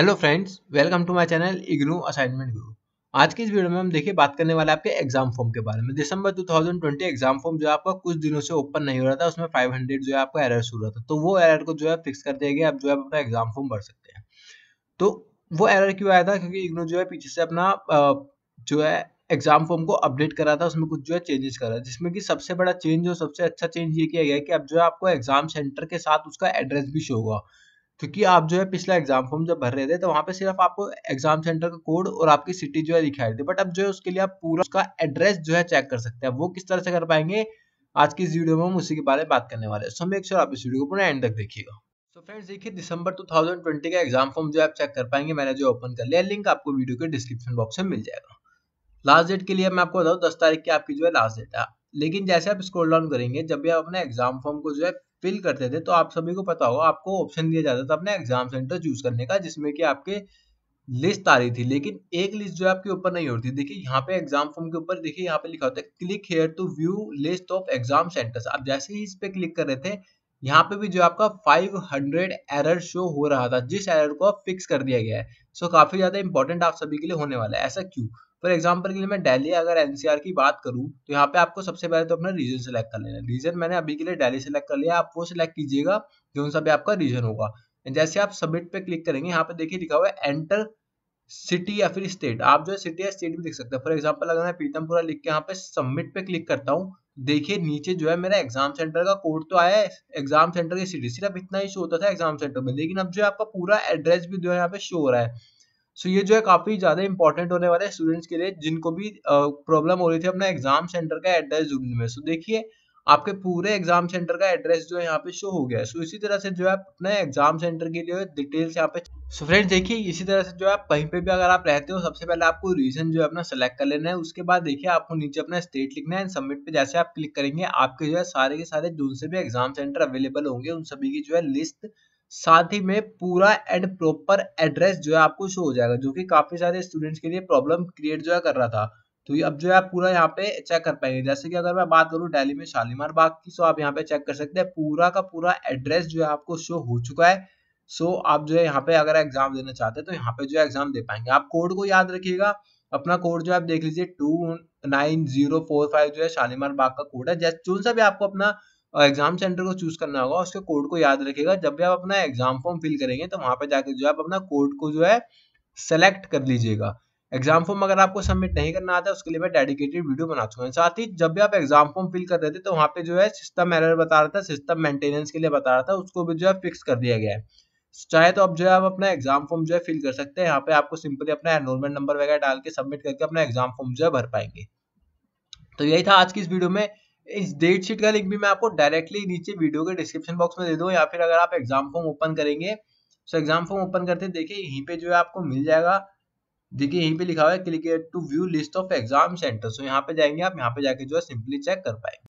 hello friends welcome to my channel IGNOU assignment Guru आज की इस वीडियो में हम देखिए बात करने वाले आपके एग्जाम फॉर्म के बारे में दिसंबर 2020 एग्जाम फॉर्म जो आपका कुछ दिनों से ओपन नहीं हो रहा था उसमें 500 जो है आपका एरर शुरू रहा था तो वो एरर को जो है फिक्स कर दिया गया आप जो है अपना एग्जाम फॉर्म भर सकते हैं तो वो एरर क्यों आया था क्योंकि इग्नू जो है पीछे से अपना जो है एग्जाम फॉर्म को अपडेट करा था उसमें कुछ जो है चेंजेस करा जिसमें कि सबसे बड़ा चेंज और सबसे अच्छा चेंज ये किया गया कि अब जो है आपको एग्जाम सेंटर के साथ उसका एड्रेस भी शो होगा क्योंकि आप जो है पिछला एग्जाम फॉर्म जब भर रहे थे तो वहाँ पे सिर्फ आपको एग्जाम सेंटर का कोड और आपकी सिटी जो है दिखाई रही थी बट अब जो है उसके लिए आप पूरा उसका एड्रेस जो है चेक कर सकते हैं वो किस तरह से कर पाएंगे आज की इस वीडियो में हम उसी के बारे में बात करने वाले सो मेक श्योर आप इस वीडियो को पूरा एंड तक देखिएगा सो फ्रेंड्स देखिए दिसंबर टू का एग्जाम फॉर्म जो आप चेक कर पाएंगे मैंने जो ओपन कर लिया लिंक आपको वीडियो के डिस्क्रिप्शन बॉक्स में मिल जाएगा लास्ट डेट के लिए मैं आपको बताऊँ दस तारीख की आपकी जो है लास्ट डेट है लेकिन जैसे आप स्क्रॉल डाउन करेंगे जब भी आप अपने एग्जाम फॉर्म को जो है फिल करते थे तो आप सभी को पता होगा आपको ऑप्शन दिया जाता था अपने एग्जाम सेंटर चूज करने का जिसमें कि आपके लिस्ट आ रही थी लेकिन एक लिस्ट जो आपके ऊपर नहीं होती देखिए यहाँ पे एग्जाम फॉर्म के ऊपर देखिए यहाँ पे लिखा होता है click here to view list of exam centres आप जैसे ही इस पे क्लिक कर रहे थे यहाँ पे भी जो आपका 500 एरर शो हो रहा था जिस एरर को अब फिक्स कर दिया गया है सो काफी ज्यादा इंपॉर्टेंट आप सभी के लिए होने वाला है ऐसा क्यों फॉर एग्जाम्पल के लिए मैं डेली अगर एनसीआर की बात करूँ तो यहाँ पे आपको सबसे पहले तो अपना रीजन सेलेक्ट कर लेना रीजन मैंने अभी के लिए डेली सेलेक्ट कर लिया आप वो सिलेक्ट कीजिएगा जो उन सभी आपका रीजन होगा जैसे आप सबमिट पे क्लिक करेंगे यहाँ पे देखिए लिखा हुआ है एंटर सिटी या फिर स्टेट आप जो है सिटी या स्टेट भी लिख सकते हैं फॉर एग्जाम्पल अगर मैं पीतमपुरा लिख के यहाँ पे सबमिट पे क्लिक करता हूँ देखिए नीचे जो है मेरा एग्जाम सेंटर का कोड तो आया है एग्जाम सेंटर की सिटी सिर्फ इतना ही शो होता था एग्जाम सेंटर में लेकिन अब जो है आपका पूरा एड्रेस भी जो है यहाँ पे शो हो रहा है सो ये जो है काफ़ी ज़्यादा इंपॉर्टेंट होने वाला है स्टूडेंट्स के लिए जिनको भी प्रॉब्लम हो रही थी अपना एग्जाम सेंटर का एड्रेस ढूंढने में सो देखिए आपके पूरे एग्जाम सेंटर का एड्रेस जो है यहाँ पे शो हो गया है सो इसी तरह से जो है अपने एग्जाम सेंटर के लिए डिटेल्स यहाँ पे सो फ्रेंड्स देखिए इसी तरह से जो है कहीं पे भी अगर आप रहते हो सबसे पहले आपको रीजन जो है अपना सेलेक्ट कर लेना है उसके बाद देखिए आपको नीचे अपना स्टेट लिखना है एंड सबमिट पे जैसे आप क्लिक करेंगे आपके जो है सारे के सारे जो से भी एग्जाम सेंटर अवेलेबल होंगे उन सभी की जो है लिस्ट साथ ही में पूरा एंड प्रॉपर एड्रेस जो है आपको शो हो जाएगा जो कि काफी सारे स्टूडेंट्स के लिए प्रॉब्लम क्रिएट जो है कर रहा था तो ये अब जो है आप पूरा यहाँ पे चेक कर पाएंगे जैसे कि अगर मैं बात करूँ डेली में शालीमार बाग की सो आप यहाँ पे चेक कर सकते हैं पूरा का पूरा एड्रेस जो है आपको शो हो चुका है सो आप जो है यहाँ पे अगर एग्जाम देना चाहते हैं तो यहाँ पे जो है एग्जाम दे पाएंगे आप कोड को याद रखिएगा अपना कोड जो आप देख लीजिए two nine zero four five जो है शालीमार बाग का कोड है जैसे जो सा भी आपको अपना और एग्जाम सेंटर को चूज करना होगा उसके कोड को याद रखेगा जब भी आप अपना एग्जाम फॉर्म फिल करेंगे तो वहां पर जाकर जो है आप अपना कोड को जो है सेलेक्ट कर लीजिएगा एग्जाम फॉर्म अगर आपको सबमिट नहीं करना आता उसके लिए मैं डेडिकेटेड वीडियो बना चुका हूँ साथ ही जब भी आप एग्जाम फॉर्म फिल कर रहे थे तो वहाँ पे जो है सिस्टम एरर बता रहा था सिस्टम मेंटेनेंस के लिए बता रहा था उसको भी जो है फिक्स कर दिया गया है चाहे तो आप जो है आप अपना एग्जाम फॉर्म जो है फिल कर सकते हैं यहाँ पे आपको सिंपली अपना एनरोलमेंट नंबर वगैरह डाल के सबमिट करके अपना एग्जाम फॉर्म जो है भर पाएंगे तो यही था आज की इस वीडियो में इस डेट शीट का लिंक भी मैं आपको डायरेक्टली नीचे वीडियो के डिस्क्रिप्शन बॉक्स में दे दूँ या फिर अगर आप एग्जाम फॉर्म ओपन करेंगे तो एग्जाम फॉर्म ओपन करते देखिए यहीं पे जो है आपको मिल जाएगा देखिए यहीं पे लिखा हुआ है click to view list of exam centre so यहाँ पे जाएंगे आप यहाँ पे जाके जो है सिंपली चेक कर पाएंगे